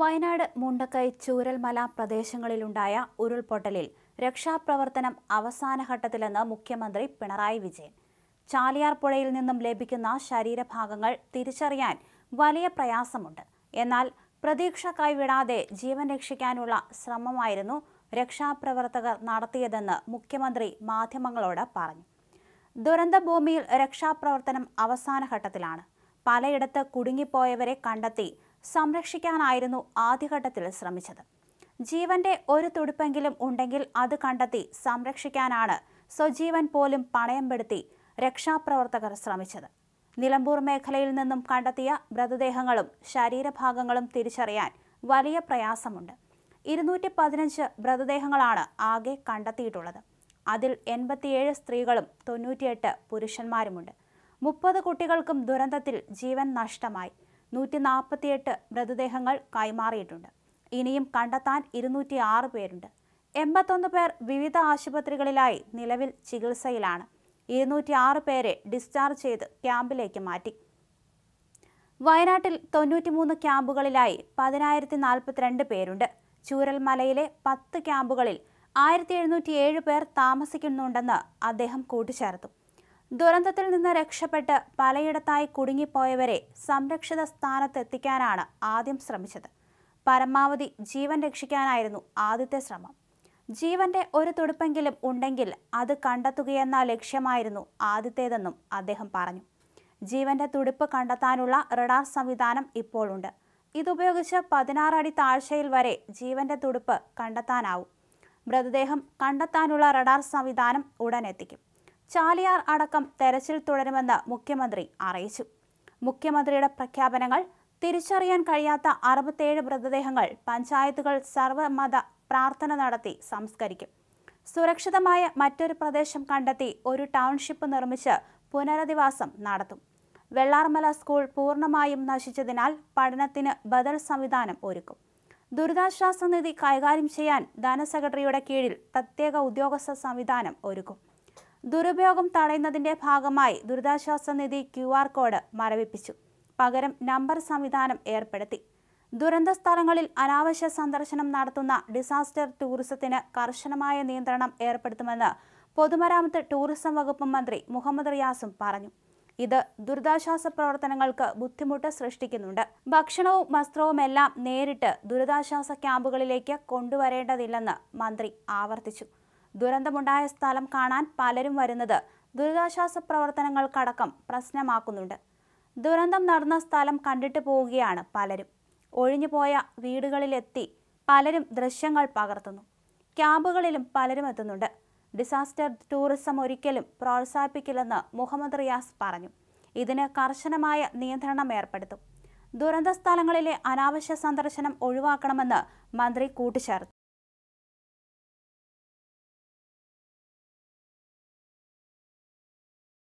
വയനാട് മുണ്ടക്കൈ ചൂരൽമല പ്രദേശങ്ങളിലുണ്ടായ ഉരുൾപൊട്ടലിൽ രക്ഷാപ്രവർത്തനം അവസാനഘട്ടത്തിലെന്ന് മുഖ്യമന്ത്രി പിണറായി വിജയൻ ചാലിയാർ പുഴയിൽ നിന്നും ലഭിക്കുന്ന ശരീരഭാഗങ്ങൾ തിരിച്ചറിയാൻ വലിയ പ്രയാസമുണ്ട് എന്നാൽ പ്രതീക്ഷ കൈവിടാതെ ജീവൻ രക്ഷിക്കാനുള്ള ശ്രമമായിരുന്നു രക്ഷാപ്രവർത്തകർ നടത്തിയതെന്ന് മുഖ്യമന്ത്രി മാധ്യമങ്ങളോട് പറഞ്ഞു ദുരന്തഭൂമിയിൽ രക്ഷാപ്രവർത്തനം അവസാനഘട്ടത്തിലാണ് പലയിടത്ത് കുടുങ്ങിപ്പോയവരെ കണ്ടെത്തി സംരക്ഷിക്കാനായിരുന്നു ആദ്യഘട്ടത്തിൽ ശ്രമിച്ചത് ജീവന്റെ ഒരു തുടുപ്പെങ്കിലും ഉണ്ടെങ്കിൽ അത് കണ്ടെത്തി സംരക്ഷിക്കാനാണ് സ്വജീവൻ പോലും പണയംപെടുത്തി രക്ഷാപ്രവർത്തകർ ശ്രമിച്ചത് നിലമ്പൂർ മേഖലയിൽ നിന്നും കണ്ടെത്തിയ മൃതദേഹങ്ങളും ശരീരഭാഗങ്ങളും തിരിച്ചറിയാൻ വലിയ പ്രയാസമുണ്ട് ഇരുന്നൂറ്റി പതിനഞ്ച് മൃതദേഹങ്ങളാണ് ആകെ കണ്ടെത്തിയിട്ടുള്ളത് അതിൽ എൺപത്തിയേഴ് സ്ത്രീകളും തൊണ്ണൂറ്റിയെട്ട് പുരുഷന്മാരുമുണ്ട് മുപ്പത് കുട്ടികൾക്കും ദുരന്തത്തിൽ ജീവൻ നഷ്ടമായി നൂറ്റി നാൽപ്പത്തിയെട്ട് മൃതദേഹങ്ങൾ കൈമാറിയിട്ടുണ്ട് ഇനിയും കണ്ടെത്താൻ ഇരുന്നൂറ്റി ആറ് പേരുണ്ട് എൺപത്തൊന്ന് പേർ വിവിധ ആശുപത്രികളിലായി നിലവിൽ ചികിത്സയിലാണ് ഇരുന്നൂറ്റി ആറ് പേരെ ഡിസ്ചാർജ് ചെയ്ത് ക്യാമ്പിലേക്ക് മാറ്റി വയനാട്ടിൽ തൊണ്ണൂറ്റി മൂന്ന് ക്യാമ്പുകളിലായി പതിനായിരത്തി നാൽപ്പത്തിരണ്ട് പേരുണ്ട് ചൂരൽമലയിലെ പത്ത് ക്യാമ്പുകളിൽ ആയിരത്തി എഴുന്നൂറ്റി ഏഴ് പേർ താമസിക്കുന്നുണ്ടെന്ന് അദ്ദേഹം കൂട്ടിച്ചേർത്തു ദുരന്തത്തിൽ നിന്ന് രക്ഷപ്പെട്ട് പലയിടത്തായി കുടുങ്ങിപ്പോയവരെ സംരക്ഷിത സ്ഥാനത്തെത്തിക്കാനാണ് ആദ്യം ശ്രമിച്ചത് പരമാവധി ജീവൻ രക്ഷിക്കാനായിരുന്നു ആദ്യത്തെ ശ്രമം ജീവന്റെ ഒരു തുടുപ്പെങ്കിലും ഉണ്ടെങ്കിൽ അത് കണ്ടെത്തുകയെന്ന ലക്ഷ്യമായിരുന്നു ആദ്യത്തേതെന്നും അദ്ദേഹം പറഞ്ഞു ജീവന്റെ തുടുപ്പ് കണ്ടെത്താനുള്ള റഡാർ സംവിധാനം ഇപ്പോഴുണ്ട് ഇതുപയോഗിച്ച് പതിനാറടി അടി താഴ്ചയിൽ വരെ ജീവന്റെ തുടുപ്പ് കണ്ടെത്താനാവും മൃതദേഹം കണ്ടെത്താനുള്ള റഡാർ സംവിധാനം ഉടൻ എത്തിക്കും ചാലിയാർ അടക്കം തെരച്ചിൽ തുടരുമെന്ന് മുഖ്യമന്ത്രി അറിയിച്ചു മുഖ്യമന്ത്രിയുടെ പ്രഖ്യാപനങ്ങൾ തിരിച്ചറിയാൻ കഴിയാത്ത അറുപത്തേഴ് മൃതദേഹങ്ങൾ പഞ്ചായത്തുകൾ സർവമത പ്രാർത്ഥന നടത്തി സംസ്കരിക്കും സുരക്ഷിതമായ മറ്റൊരു പ്രദേശം കണ്ടെത്തി ഒരു ടൗൺഷിപ്പ് നിർമ്മിച്ച് പുനരധിവാസം നടത്തും വെള്ളാർമല സ്കൂൾ പൂർണ്ണമായും നശിച്ചതിനാൽ പഠനത്തിന് ബദൽ സംവിധാനം ഒരുക്കും ദുരിതാശ്വാസ നിധി കൈകാര്യം ചെയ്യാൻ ധനസെക്രട്ടറിയുടെ കീഴിൽ പ്രത്യേക ഉദ്യോഗസ്ഥ സംവിധാനം ഒരുക്കും ദുരുപയോഗം തടയുന്നതിന്റെ ഭാഗമായി ദുരിതാശ്വാസ നിധി ക്യു ആർ കോഡ് മരവിപ്പിച്ചു പകരം നമ്പർ സംവിധാനം ഏർപ്പെടുത്തി ദുരന്ത സ്ഥലങ്ങളിൽ അനാവശ്യ സന്ദർശനം നടത്തുന്ന ഡിസാസ്റ്റർ ടൂറിസത്തിന് കർശനമായ നിയന്ത്രണം ഏർപ്പെടുത്തുമെന്ന് പൊതുമരാമത്ത് ടൂറിസം വകുപ്പ് മന്ത്രി മുഹമ്മദ് റിയാസും പറഞ്ഞു ഇത് ദുരിതാശ്വാസ പ്രവർത്തനങ്ങൾക്ക് ബുദ്ധിമുട്ട് സൃഷ്ടിക്കുന്നുണ്ട് ഭക്ഷണവും വസ്ത്രവുമെല്ലാം നേരിട്ട് ദുരിതാശ്വാസ ക്യാമ്പുകളിലേക്ക് കൊണ്ടുവരേണ്ടതില്ലെന്ന് മന്ത്രി ആവർത്തിച്ചു ദുരന്തമുണ്ടായ സ്ഥലം കാണാൻ പലരും വരുന്നത് ദുരിതാശ്വാസ പ്രവർത്തനങ്ങൾക്കടക്കം പ്രശ്നമാക്കുന്നുണ്ട് ദുരന്തം നടന്ന സ്ഥലം കണ്ടിട്ട് പോവുകയാണ് പലരും ഒഴിഞ്ഞുപോയ വീടുകളിലെത്തി പലരും ദൃശ്യങ്ങൾ പകർത്തുന്നു ക്യാമ്പുകളിലും പലരും എത്തുന്നുണ്ട് ഡിസാസ്റ്റർ ടൂറിസം ഒരിക്കലും പ്രോത്സാഹിപ്പിക്കില്ലെന്ന് മുഹമ്മദ് റിയാസ് പറഞ്ഞു ഇതിന് കർശനമായ നിയന്ത്രണം ഏർപ്പെടുത്തും ദുരന്ത സ്ഥലങ്ങളിലെ അനാവശ്യ സന്ദർശനം ഒഴിവാക്കണമെന്ന് മന്ത്രി കൂട്ടിച്ചേർത്തു